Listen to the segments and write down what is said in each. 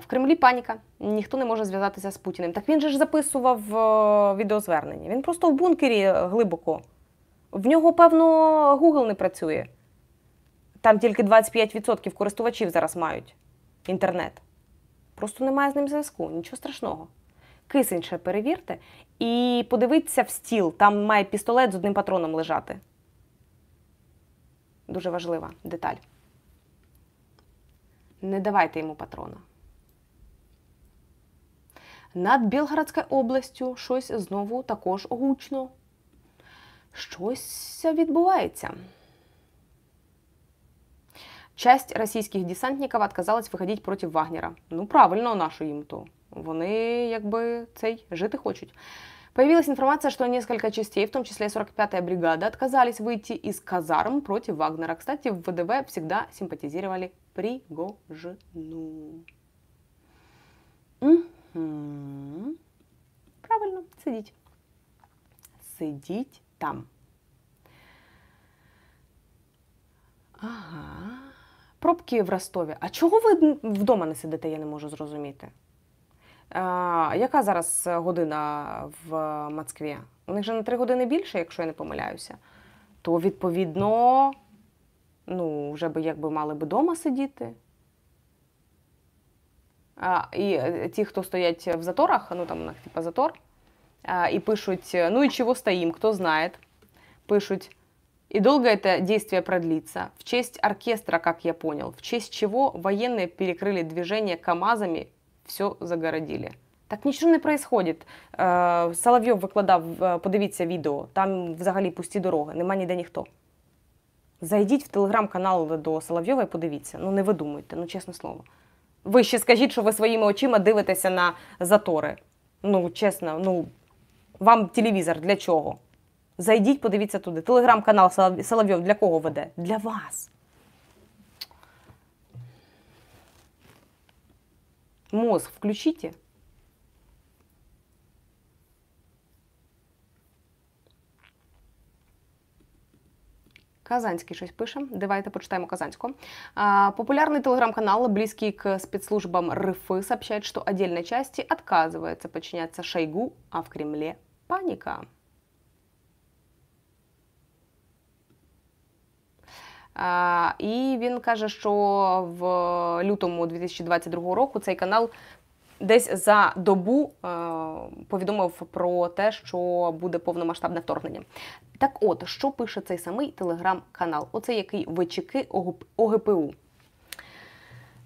В Кремлі паніка, ніхто не може зв'язатися з Путіним. Так він же ж записував е, відеозвернення. Він просто в бункері глибоко. В нього, певно, Google не працює. Там тільки 25% користувачів зараз мають інтернет. Просто немає з ним зв'язку, нічого страшного. Кисеньше перевірте і подивіться в стіл, там має пістолет з одним патроном лежати. Дуже важлива деталь. Не давайте йому патрона. Над Білградською областю щось знову також гучно. Щось відбувається. Часть російських десантників відказалась виходити проти Вагнера. Ну, правильно, нашу їм то. Вони якби цей жити хочуть. Появилась информация, что несколько частей, в том числе 45-я бригада, отказались выйти из казарм против Вагнера. Кстати, в ВДВ всегда симпатизировали Пригожину. М? Правильно, сидіть. Сидіть там. Ага. Пробки в Ростові. А чого ви вдома не сидите, я не можу зрозуміти? А, Яка зараз година в Москві? У них же на три години більше, якщо я не помиляюся. То, відповідно, ну, вже би якби мали б вдома сидіти. І е, ті, хто стоять в заторах, ну там у них типа затор, и пишут, е, ну и чего стоим, кто знает, пишут, и долго это действие продлится, в честь оркестра, как я понял, в честь чего военные перекрыли движение КАМАЗами, все загородили. Так нічого не происходит. Е, Соловйов викладав, подивіться відео, там взагалі пусті дороги, нема ніде ніхто. Зайдіть в телеграм-канал до Соловйова і подивіться. Ну не видумуйте, ну чесне слово. Ви ще скажіть, що ви своїми очима дивитеся на затори. Ну, чесно, ну вам телевізор для чого? Зайдіть, подивіться туди. Телеграм-канал Соловйов для кого веде? Для вас. Мозг включіть. Казанський щось пише. Давайте почитаємо казанську. А, популярный телеграм-канал, близький к спецслужбам РФ, сообщает, що отдельной части отказывается подчиняться Шойгу, а в Кремле паніка. А, і він каже, що в лютому 2022 року цей канал десь за добу е, повідомив про те, що буде повномасштабне вторгнення. Так, от що пише цей самий телеграм-канал? Оце який ВЧК ОГПУ.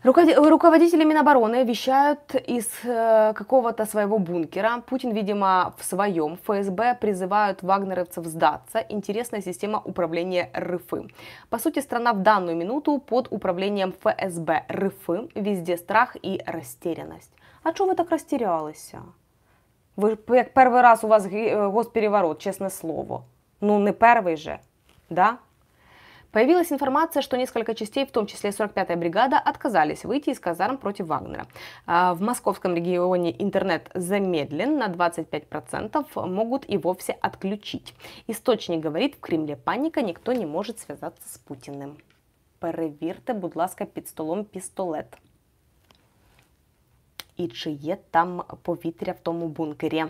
Руководители Минобороны вещают из э, какого-то своего бункера. Путин, видимо, в своем. ФСБ призывают вагнеровцев сдаться. Интересная система управления РФ. По сути, страна в данную минуту под управлением ФСБ РФ. Везде страх и растерянность. А что вы так растерялись? Вы как первый раз у вас э, госпереворот, чесне слово. Ну не первый же, да? Появилась информация, что несколько частей, в том числе 45-я бригада, отказались выйти из казарм против Вагнера. А, в московском регионе интернет замедлен на 25%, могут и вовсе отключить. Источник говорит, в Кремле паника, никто не может связаться с Путиным. Перевірте, будь ласка, під столом пістолет. І чи є там повітря в тому бункері?